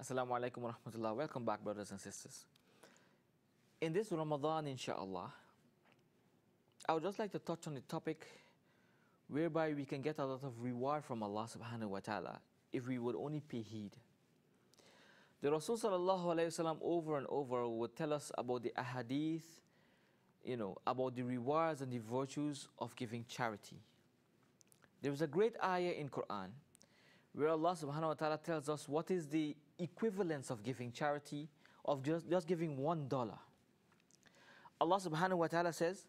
Assalamu alaikum wa rahmatullah. Welcome back, brothers and sisters. In this Ramadan, inshallah, I would just like to touch on the topic whereby we can get a lot of reward from Allah subhanahu wa ta'ala if we would only pay heed. The Rasul sallallahu alayhi wasallam over and over would tell us about the ahadith, you know, about the rewards and the virtues of giving charity. There is a great ayah in Quran where Allah subhanahu wa ta'ala tells us what is the equivalence of giving charity, of just, just giving one dollar. Allah subhanahu wa ta'ala says,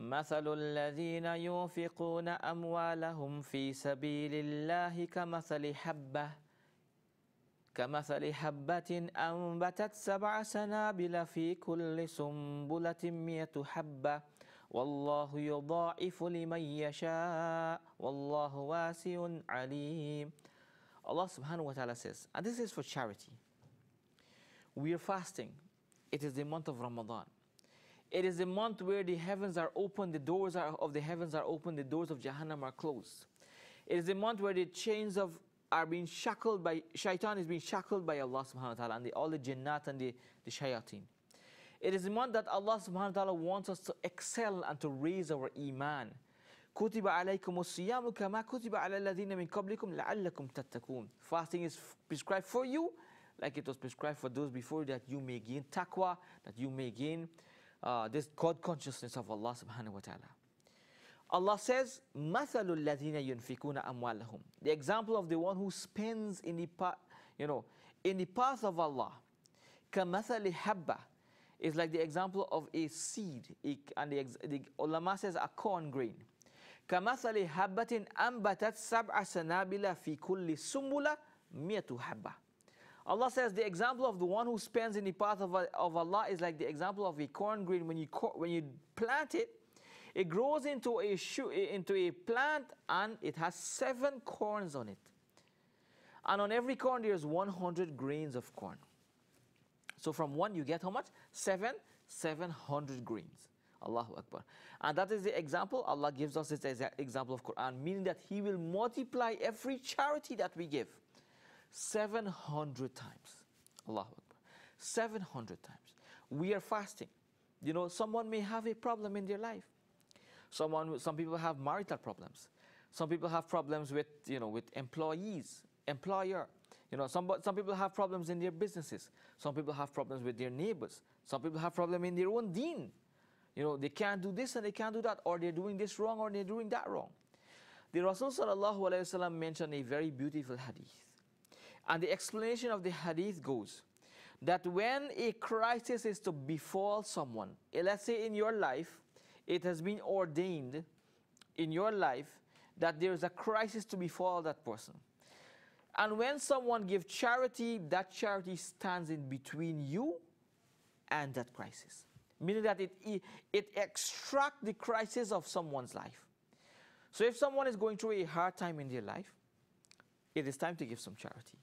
مثل الذين ينفقون أموالهم في سبيل الله كمثل حبة كمثل حبة أنبتت سبع سنابل في كل سنبلة مئة حبة والله يضاعف لمن يشاء والله واسع عليم Allah subhanahu wa ta'ala says, and this is for charity. We are fasting. It is the month of Ramadan. It is the month where the heavens are open, the doors are, of the heavens are open, the doors of Jahannam are closed. It is the month where the chains of are being shackled by shaitan is being shackled by Allah subhanahu wa ta'ala and the, all the jinnat and the, the shayateen. It is the month that Allah subhanahu wa ta'ala wants us to excel and to raise our iman كتب عليكم الصيام كما كتب على الذين من قبلكم لعلكم تتقون fasting is prescribed for you like it was prescribed for those before that you may gain taqwa that you may gain uh, this God consciousness of Allah subhanahu wa ta'ala Allah says مثل الذين ينفقون أموالهم the example of the one who spends in the path you know in the path of Allah كمثل حبة is like the example of a seed and the, the ulama says a corn grain Kamathali habbatin ambatat sab'a sanabila fi kulli sumbula miatu habba. Allah says the example of the one who spends in the path of, of Allah is like the example of a corn grain. When you, when you plant it, it grows into a, shoot, into a plant and it has seven corns on it. And on every corn, there's 100 grains of corn. So from one, you get how much? Seven, 700 grains. Allahu Akbar. And that is the example. Allah gives us this example of Quran, meaning that He will multiply every charity that we give 700 times. Allahu Akbar. 700 times. We are fasting. You know, someone may have a problem in their life. Someone, some people have marital problems. Some people have problems with, you know, with employees, employer. You know, some, some people have problems in their businesses. Some people have problems with their neighbors. Some people have problems in their own deen. You know, they can't do this and they can't do that, or they're doing this wrong or they're doing that wrong. The Rasul mentioned a very beautiful hadith. And the explanation of the hadith goes that when a crisis is to befall someone, eh, let's say in your life, it has been ordained in your life that there is a crisis to befall that person. And when someone gives charity, that charity stands in between you and that crisis meaning that it, it extracts the crisis of someone's life. So if someone is going through a hard time in their life, it is time to give some charity.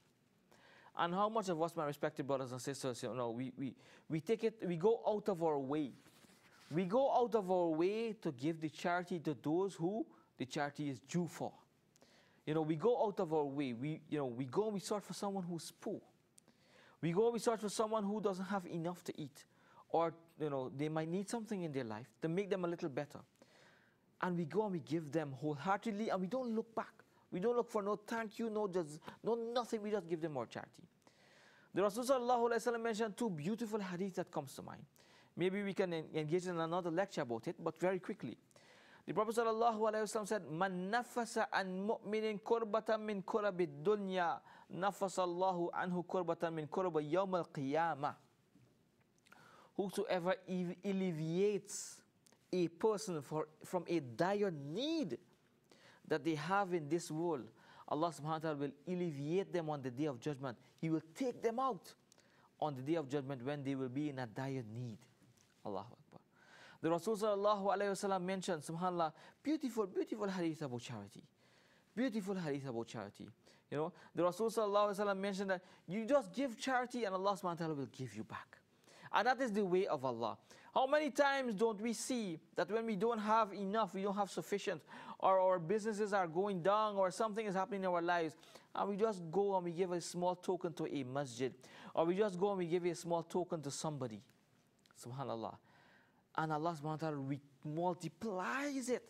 And how much of us, my respected brothers and sisters, you know, we, we, we take it, we go out of our way. We go out of our way to give the charity to those who the charity is due for. You know, we go out of our way. We, you know, we go and we search for someone who's poor. We go and we search for someone who doesn't have enough to eat or you know, they might need something in their life to make them a little better. And we go and we give them wholeheartedly and we don't look back. We don't look for no thank you, no just no nothing. We just give them more charity. The Rasulullah mentioned two beautiful hadith that comes to mind. Maybe we can engage in another lecture about it, but very quickly. The Prophet ﷺ said, Man nafasa an mu'minin kurbatan min kurabid dunya, allahu anhu kurbatan min kurba yawm al-qiyamah whosoever alleviates a person for, from a dire need that they have in this world, Allah subhanahu wa ta'ala will alleviate them on the day of judgment. He will take them out on the day of judgment when they will be in a dire need. Allahu Akbar. The Rasul sallallahu alayhi wa mentioned, subhanAllah, beautiful, beautiful hadith about charity. Beautiful hadith about charity. You know, the Rasul sallallahu alayhi wa mentioned that you just give charity and Allah subhanahu wa ta'ala will give you back. And that is the way of Allah. How many times don't we see that when we don't have enough, we don't have sufficient, or our businesses are going down, or something is happening in our lives, and we just go and we give a small token to a masjid, or we just go and we give a small token to somebody. Subhanallah. And Allah subhanahu wa ta'ala multiplies it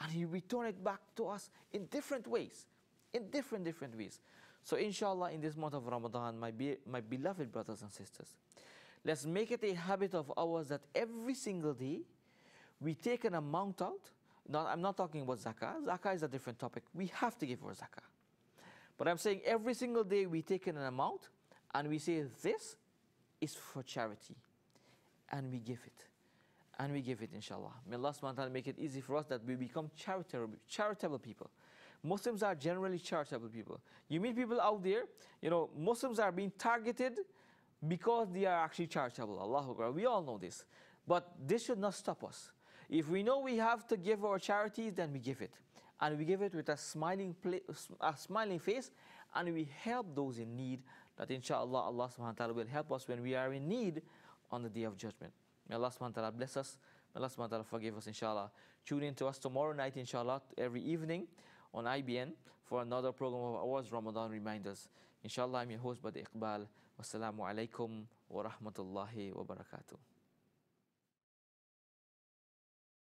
and He returns it back to us in different ways. In different, different ways. So, inshallah, in this month of Ramadan, my, be my beloved brothers and sisters, Let's make it a habit of ours that every single day we take an amount out. Not, I'm not talking about zakah. Zakah is a different topic. We have to give our zakah. But I'm saying every single day we take in an amount and we say, this is for charity. And we give it. And we give it, inshallah. May Allah subhanahu wa ta'ala make it easy for us that we become charitable, charitable people. Muslims are generally charitable people. You meet people out there, you know, Muslims are being targeted because they are actually charitable. Allahu Akbar. We all know this. But this should not stop us. If we know we have to give our charities, then we give it. And we give it with a smiling, a smiling face and we help those in need. That inshallah Allah subhanahu wa ta'ala will help us when we are in need on the day of judgment. May Allah subhanahu wa ta'ala bless us. May Allah subhanahu wa ta'ala forgive us inshallah. Tune in to us tomorrow night inshallah every evening on IBN for another program of ours, Ramadan Reminders. Inshallah, I'm your host, Badi Iqbal. Wassalamu alaikum wa rahmatullahi wa barakatuh.